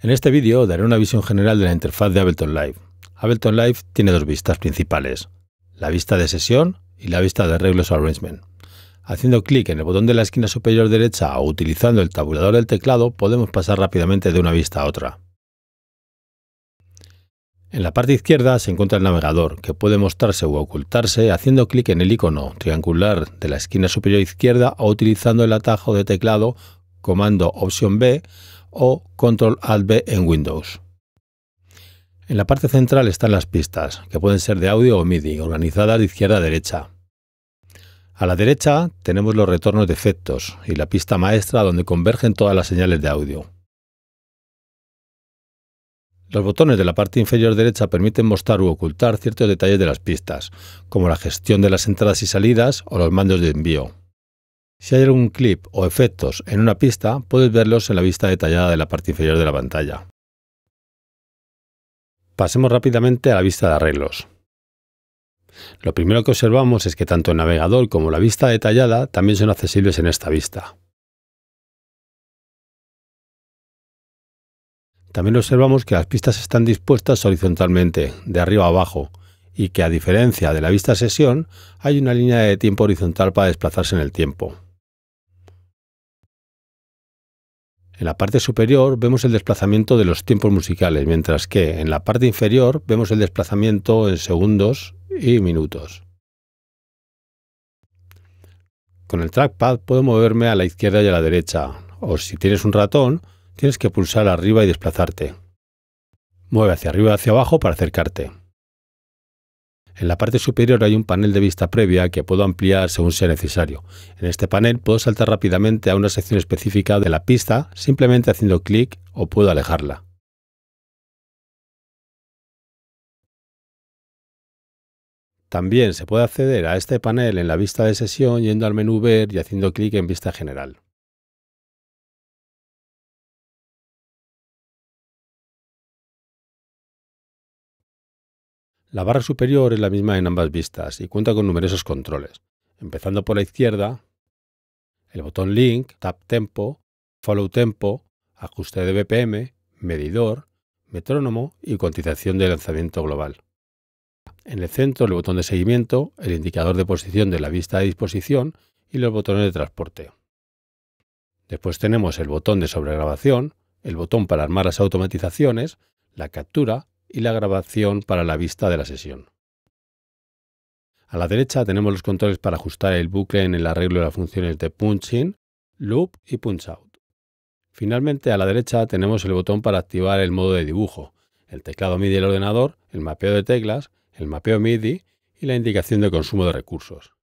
En este vídeo daré una visión general de la interfaz de Ableton Live. Ableton Live tiene dos vistas principales, la vista de sesión y la vista de arreglos o arrangement. Haciendo clic en el botón de la esquina superior derecha o utilizando el tabulador del teclado podemos pasar rápidamente de una vista a otra. En la parte izquierda se encuentra el navegador, que puede mostrarse u ocultarse haciendo clic en el icono triangular de la esquina superior izquierda o utilizando el atajo de teclado comando Opción B o Control Alt B en Windows. En la parte central están las pistas, que pueden ser de audio o MIDI, organizadas de izquierda a derecha. A la derecha tenemos los retornos de efectos y la pista maestra donde convergen todas las señales de audio. Los botones de la parte inferior derecha permiten mostrar u ocultar ciertos detalles de las pistas, como la gestión de las entradas y salidas o los mandos de envío. Si hay algún clip o efectos en una pista, puedes verlos en la vista detallada de la parte inferior de la pantalla. Pasemos rápidamente a la vista de arreglos. Lo primero que observamos es que tanto el navegador como la vista detallada también son accesibles en esta vista. También observamos que las pistas están dispuestas horizontalmente, de arriba a abajo, y que a diferencia de la vista sesión, hay una línea de tiempo horizontal para desplazarse en el tiempo. En la parte superior vemos el desplazamiento de los tiempos musicales, mientras que en la parte inferior vemos el desplazamiento en segundos y minutos. Con el trackpad puedo moverme a la izquierda y a la derecha, o si tienes un ratón, tienes que pulsar arriba y desplazarte. Mueve hacia arriba y hacia abajo para acercarte. En la parte superior hay un panel de vista previa que puedo ampliar según sea necesario. En este panel puedo saltar rápidamente a una sección específica de la pista simplemente haciendo clic o puedo alejarla. También se puede acceder a este panel en la vista de sesión yendo al menú Ver y haciendo clic en Vista General. La barra superior es la misma en ambas vistas y cuenta con numerosos controles, empezando por la izquierda, el botón Link, Tap Tempo, Follow Tempo, ajuste de BPM, medidor, metrónomo y cuantización de lanzamiento global. En el centro el botón de seguimiento, el indicador de posición de la vista de disposición y los botones de transporte. Después tenemos el botón de sobregrabación, el botón para armar las automatizaciones, la captura y la grabación para la vista de la sesión. A la derecha tenemos los controles para ajustar el bucle en el arreglo de las funciones de punch-in, loop y punch-out. Finalmente, a la derecha tenemos el botón para activar el modo de dibujo, el teclado MIDI del ordenador, el mapeo de teclas, el mapeo MIDI y la indicación de consumo de recursos.